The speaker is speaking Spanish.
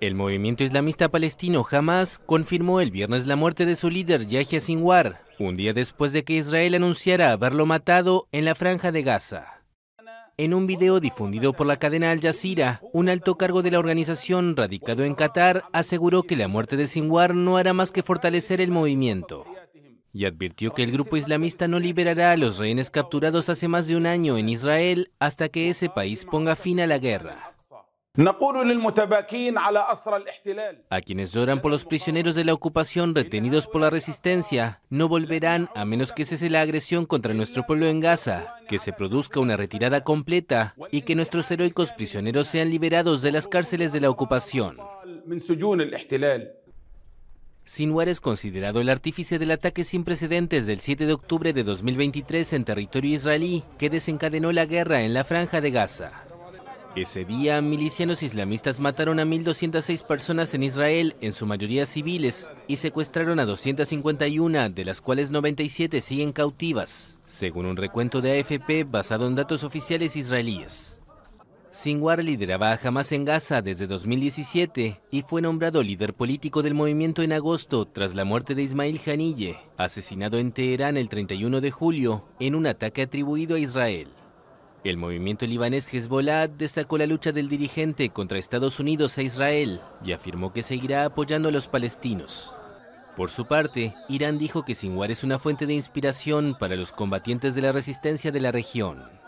El movimiento islamista palestino Hamas confirmó el viernes la muerte de su líder Yahya Sinwar, un día después de que Israel anunciara haberlo matado en la franja de Gaza. En un video difundido por la cadena Al Jazeera, un alto cargo de la organización radicado en Qatar aseguró que la muerte de Sinwar no hará más que fortalecer el movimiento y advirtió que el grupo islamista no liberará a los rehenes capturados hace más de un año en Israel hasta que ese país ponga fin a la guerra. A quienes lloran por los prisioneros de la ocupación retenidos por la resistencia no volverán a menos que cese la agresión contra nuestro pueblo en Gaza, que se produzca una retirada completa y que nuestros heroicos prisioneros sean liberados de las cárceles de la ocupación. Sinwar es considerado el artífice del ataque sin precedentes del 7 de octubre de 2023 en territorio israelí que desencadenó la guerra en la franja de Gaza. Ese día, milicianos islamistas mataron a 1.206 personas en Israel, en su mayoría civiles, y secuestraron a 251, de las cuales 97 siguen cautivas, según un recuento de AFP basado en datos oficiales israelíes. Sinwar lideraba a Hamas en Gaza desde 2017 y fue nombrado líder político del movimiento en agosto tras la muerte de Ismail Janille, asesinado en Teherán el 31 de julio en un ataque atribuido a Israel. El movimiento libanés Hezbollah destacó la lucha del dirigente contra Estados Unidos e Israel y afirmó que seguirá apoyando a los palestinos. Por su parte, Irán dijo que Sinwar es una fuente de inspiración para los combatientes de la resistencia de la región.